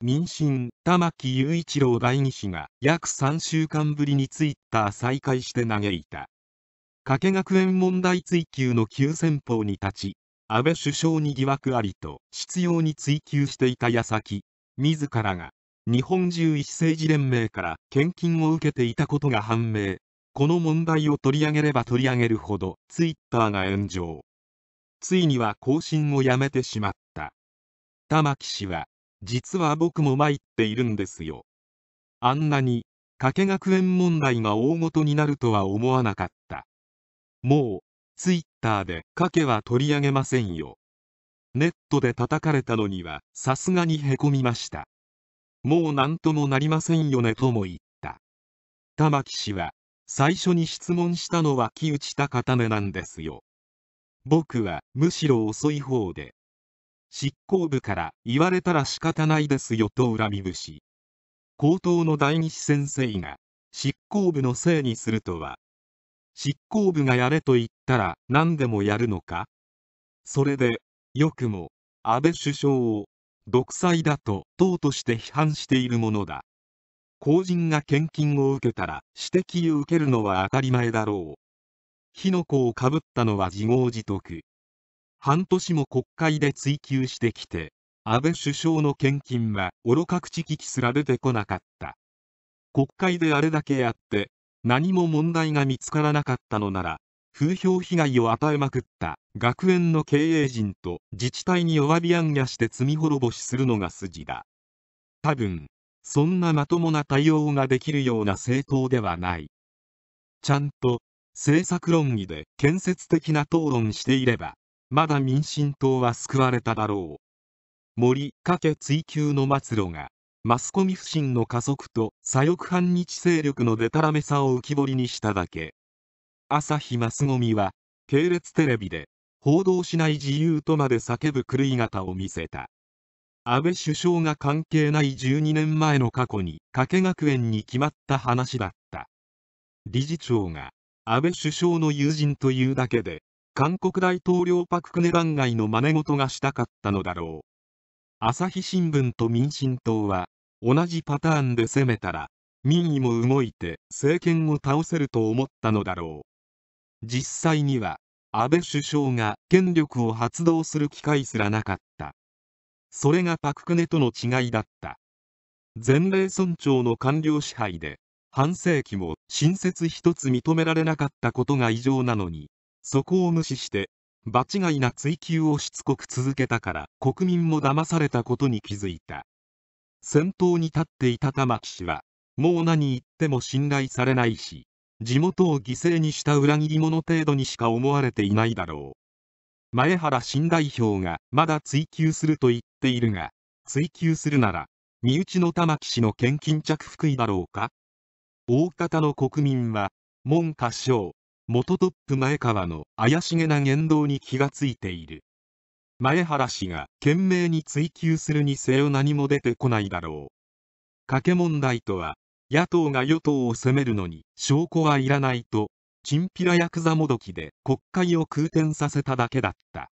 民進、玉木雄一郎代議士が約3週間ぶりにツイッター再開して嘆いた。加計学園問題追及の急先鋒に立ち、安倍首相に疑惑ありと執拗に追及していた矢先、自らが日本獣医師政治連盟から献金を受けていたことが判明。この問題を取り上げれば取り上げるほどツイッターが炎上。ついには更新をやめてしまった。玉木氏は実は僕も参っているんですよあんなに加計学園問題が大ごとになるとは思わなかったもうツイッターで加計は取り上げませんよネットで叩かれたのにはさすがにへこみましたもう何ともなりませんよねとも言った玉木氏は最初に質問したのは木内高為なんですよ僕はむしろ遅い方で執行部から言われたら仕方ないですよと恨み節高等の大西先生が執行部のせいにするとは執行部がやれと言ったら何でもやるのかそれでよくも安倍首相を独裁だと党として批判しているものだ公人が献金を受けたら指摘を受けるのは当たり前だろう火の粉をかぶったのは自業自得半年も国会で追及してきて安倍首相の献金は愚か口利きすら出てこなかった国会であれだけやって何も問題が見つからなかったのなら風評被害を与えまくった学園の経営陣と自治体に弱火あんやして罪滅ぼしするのが筋だ多分そんなまともな対応ができるような政党ではないちゃんと政策論議で建設的な討論していればまだ民進党は救われただろう森かけ追及の末路がマスコミ不信の加速と左翼反日勢力のデタラメさを浮き彫りにしただけ朝日マスゴミは系列テレビで報道しない自由とまで叫ぶ狂い方を見せた安倍首相が関係ない12年前の過去に加計学園に決まった話だった理事長が安倍首相の友人というだけで韓国大統領パククネ番外の真似事がしたかったのだろう。朝日新聞と民進党は、同じパターンで攻めたら、民意も動いて政権を倒せると思ったのだろう。実際には、安倍首相が権力を発動する機会すらなかった。それがパククネとの違いだった。前例村長の官僚支配で、半世紀も新設一つ認められなかったことが異常なのに、そこを無視して場違いな追及をしつこく続けたから国民も騙されたことに気づいた先頭に立っていた玉木氏はもう何言っても信頼されないし地元を犠牲にした裏切り者程度にしか思われていないだろう前原新代表がまだ追及すると言っているが追及するなら身内の玉木氏の献金着服位だろうか大方の国民は文科省元トップ前川の怪しげな言動に気がついている。前原氏が懸命に追及するにせよ何も出てこないだろう。賭け問題とは、野党が与党を責めるのに証拠はいらないと、チンピラヤクザもどきで国会を空転させただけだった。